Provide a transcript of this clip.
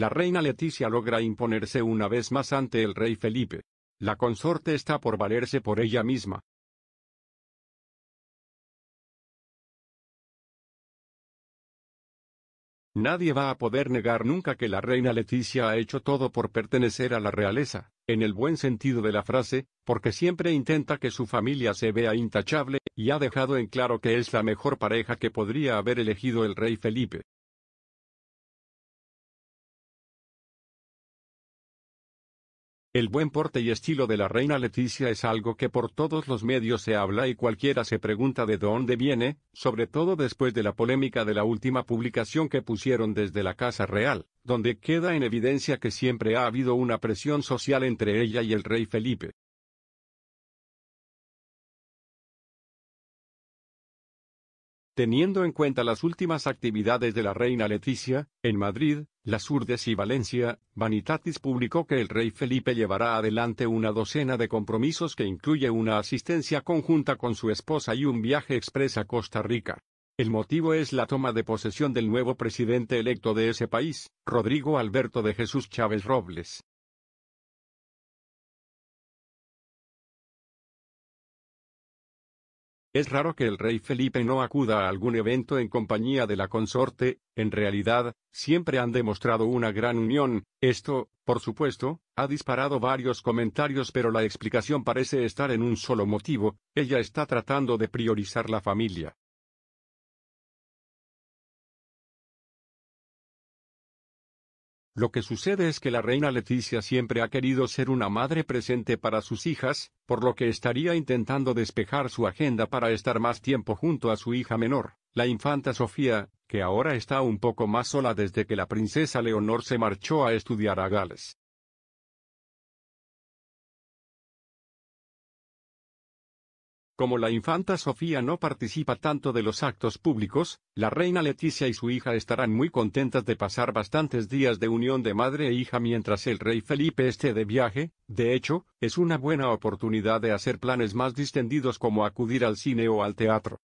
La reina Leticia logra imponerse una vez más ante el rey Felipe. La consorte está por valerse por ella misma. Nadie va a poder negar nunca que la reina Leticia ha hecho todo por pertenecer a la realeza, en el buen sentido de la frase, porque siempre intenta que su familia se vea intachable, y ha dejado en claro que es la mejor pareja que podría haber elegido el rey Felipe. El buen porte y estilo de la reina Leticia es algo que por todos los medios se habla y cualquiera se pregunta de dónde viene, sobre todo después de la polémica de la última publicación que pusieron desde la Casa Real, donde queda en evidencia que siempre ha habido una presión social entre ella y el rey Felipe. Teniendo en cuenta las últimas actividades de la reina Leticia, en Madrid, las Urdes y Valencia, Vanitatis publicó que el rey Felipe llevará adelante una docena de compromisos que incluye una asistencia conjunta con su esposa y un viaje expreso a Costa Rica. El motivo es la toma de posesión del nuevo presidente electo de ese país, Rodrigo Alberto de Jesús Chávez Robles. Es raro que el rey Felipe no acuda a algún evento en compañía de la consorte, en realidad, siempre han demostrado una gran unión, esto, por supuesto, ha disparado varios comentarios pero la explicación parece estar en un solo motivo, ella está tratando de priorizar la familia. Lo que sucede es que la reina Leticia siempre ha querido ser una madre presente para sus hijas, por lo que estaría intentando despejar su agenda para estar más tiempo junto a su hija menor, la infanta Sofía, que ahora está un poco más sola desde que la princesa Leonor se marchó a estudiar a Gales. Como la infanta Sofía no participa tanto de los actos públicos, la reina Leticia y su hija estarán muy contentas de pasar bastantes días de unión de madre e hija mientras el rey Felipe esté de viaje, de hecho, es una buena oportunidad de hacer planes más distendidos como acudir al cine o al teatro.